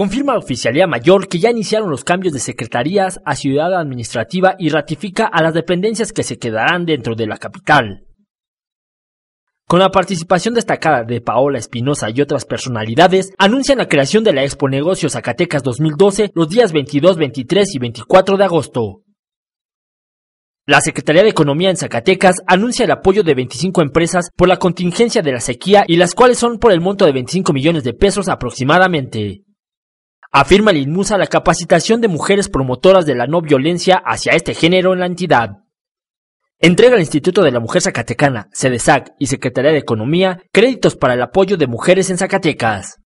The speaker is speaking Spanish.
Confirma la Oficialía Mayor que ya iniciaron los cambios de secretarías a Ciudad Administrativa y ratifica a las dependencias que se quedarán dentro de la capital. Con la participación destacada de Paola Espinosa y otras personalidades, anuncian la creación de la Expo Negocios Zacatecas 2012 los días 22, 23 y 24 de agosto. La Secretaría de Economía en Zacatecas anuncia el apoyo de 25 empresas por la contingencia de la sequía y las cuales son por el monto de 25 millones de pesos aproximadamente. Afirma el INMUSA la capacitación de mujeres promotoras de la no violencia hacia este género en la entidad. Entrega al Instituto de la Mujer Zacatecana, CEDESAC y Secretaría de Economía créditos para el apoyo de mujeres en Zacatecas.